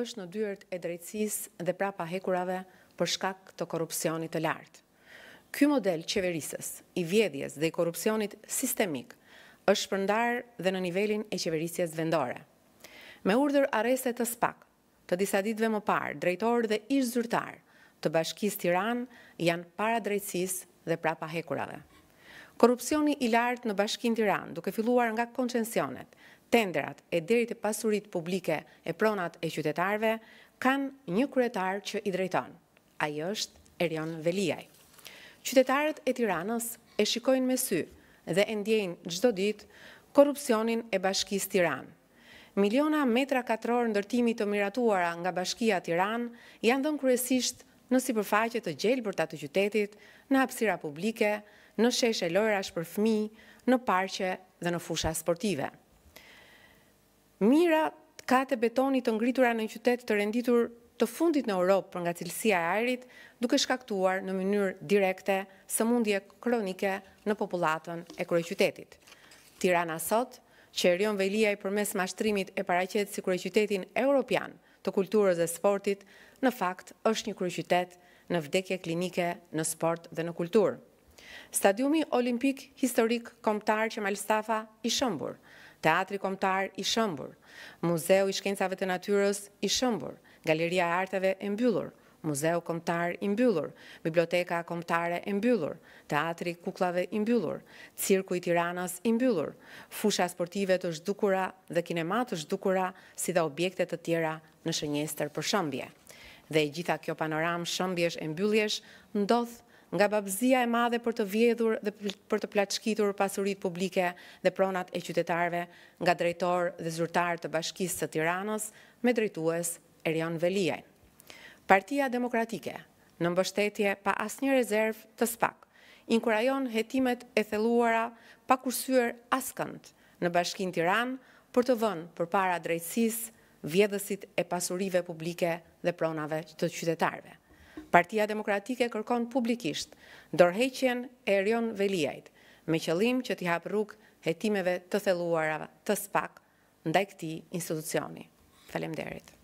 është në dyërt e drejtsis dhe prapa hekurave për shkak të korupcionit të lartë. Ky model qeverises, i vjedhjes dhe i korupcionit sistemik është përndar dhe në nivelin e qeverisjes vendore. Me urdhër areset të spak, të disa ditve më parë, drejtor dhe ish zyrtar të bashkis Tiran janë para drejtsis dhe prapa hekurave. Korupcioni i lartë në bashkin Tiran, duke filluar nga koncensionet, tendrat e derit e pasurit publike e pronat e qytetarve, kanë një kuretar që i drejton, a i është Erion Veliaj. Qytetarët e tiranës e shikojnë me sy dhe e ndjenë gjdo dit korupcionin e bashkis tiranë. Miliona metra katror ndërtimi të miratuara nga bashkia tiranë janë dhënë kryesisht në si përfaqet të gjelë për të qytetit, në hapsira publike, në sheshe lojra shpërfmi, në parqe dhe në fusha sportive. Mira ka të betoni të ngritura në qytet të renditur të fundit në Europë për nga cilësia e ajrit, duke shkaktuar në mënyrë direkte së mundje kronike në populatën e kërë qytetit. Tirana sot, që erion vejlia i përmes mashtrimit e paracet si kërë qytetin e Europian të kulturës dhe sportit, në fakt është një kërë qytet në vdekje klinike në sport dhe në kulturë. Stadiumi Olimpik Historik Komtar që Malstafa i shëmbur, teatri komtar i shëmbur, muzeu i shkencave të natyrës i shëmbur, galeria e arteve e mbyllur, muzeu komtar i mbyllur, biblioteka komtare e mbyllur, teatri kuklave i mbyllur, cirku i tiranas i mbyllur, fusha sportive të shdukura dhe kinemat të shdukura si dhe objekte të tjera në shënjester për shëmbje. Dhe gjitha kjo panoram shëmbjesh e mbylljesh ndodhë nga babzia e madhe për të vjedhur dhe për të platëshkitur pasurit publike dhe pronat e qytetarve nga drejtor dhe zyrtar të bashkisë të tiranës me drejtues Erion velijaj. Partia demokratike në mbështetje pa asnjë një rezerv të spak, inkurajon jetimet e theluara pa kursyër askënd në bashkin tiranë për të vënë për para drejtsis vjedhësit e pasurive publike dhe pronave të qytetarve. Partia Demokratike kërkon publikisht dorheqjen e Erion Veliajt me qëllim që t'i hap rrug hetimeve të thelluara të spak ndaj këtij institucioni. Faleminderit.